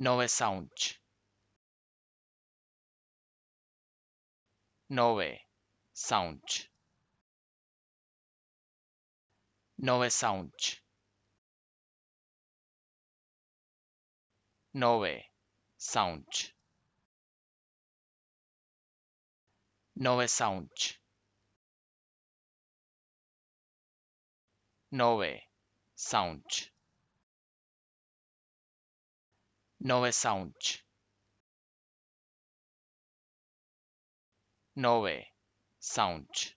Novesaunte. Nove Sound. Nove Sound. Nove Sound. Nove Sound. Nove Sound sounds. Nove sounds.